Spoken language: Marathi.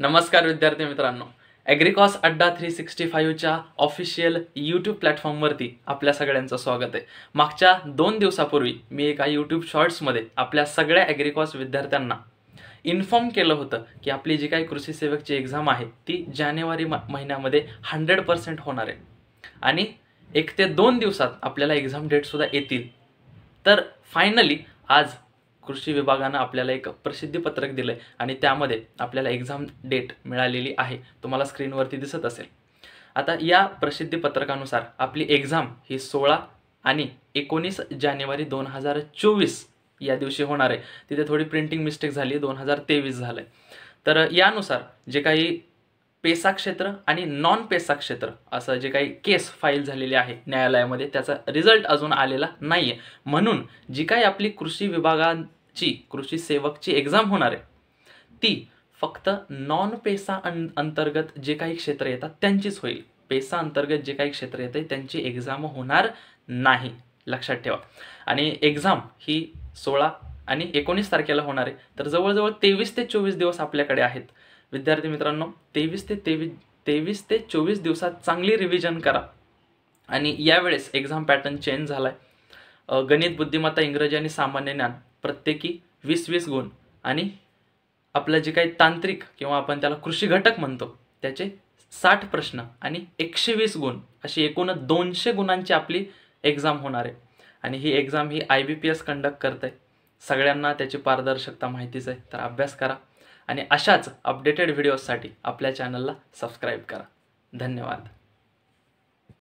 नमस्कार विद्यार्थी मित्रांनो ॲग्रिकॉस अड्डा थ्री सिक्स्टी फाईव्हच्या ऑफिशियल यूट्यूब प्लॅटफॉर्मवरती आपल्या सगळ्यांचं स्वागत आहे मागच्या दोन दिवसापूर्वी मी एका यूट्यूब शॉर्ट्समध्ये आपल्या सगळ्या ॲग्रिकॉस विद्यार्थ्यांना इन्फॉर्म केलं होतं की आपली जी काही कृषी सेवकची एक्झाम आहे ती जानेवारी महिन्यामध्ये हंड्रेड पर्सेंट होणार आहे आणि एक ते दोन दिवसात आपल्याला एक्झाम डेटसुद्धा येतील तर फायनली आज कृषी विभागानं आपल्याला एक प्रसिद्धीपत्रक दिलं आहे आणि त्यामध्ये आपल्याला एक्झाम डेट मिळालेली आहे तुम्हाला स्क्रीनवरती दिसत असेल आता या प्रसिद्धी पत्रकानुसार आपली एक्झाम ही सोळा आणि एकोणीस जानेवारी दोन हजार चोवीस या दिवशी होणार आहे तिथे थोडी प्रिंटिंग मिस्टेक झाली दोन हजार तेवीस झालं आहे तर यानुसार जे काही पेसा क्षेत्र आणि नॉन पेसा क्षेत्र असं जे काही केस फाईल झालेली आहे न्यायालयामध्ये त्याचा रिझल्ट अजून आलेला नाही आहे म्हणून जी काही आपली कृषी विभागात ची कृषी सेवकची एक्झाम होणार आहे ती फक्त नॉन पेसा अं अंतर्गत जे काही क्षेत्र येतात त्यांचीच होईल पेसा अंतर्गत जे काही क्षेत्र येते त्यांची एक्झाम होणार नाही लक्षात ठेवा आणि एक्झाम ही सोळा आणि एकोणीस तारखेला होणार आहे तर जवळजवळ तेवीस ते चोवीस दिवस आपल्याकडे आहेत विद्यार्थी मित्रांनो तेवीस ते तेवीस तेवीस ते चोवीस दिवसात चांगली रिव्हिजन करा आणि यावेळेस एक्झाम पॅटर्न चेंज झाला आहे गणित बुद्धिमत्ता इंग्रजी आणि सामान्य ज्ञान प्रत्येकी वीस वीस गुण आणि आपलं जे काही तांत्रिक किंवा आपण त्याला कृषी घटक म्हणतो त्याचे साठ प्रश्न आणि एकशे वीस गुण अशी एकूण दोनशे गुणांची आपली एक्झाम होणार आहे आणि ही एक्झाम ही I B P S conduct करत आहे सगळ्यांना त्याची पारदर्शकता माहितीच आहे तर अभ्यास करा आणि अशाच अपडेटेड व्हिडिओजसाठी आपल्या चॅनलला सबस्क्राईब करा धन्यवाद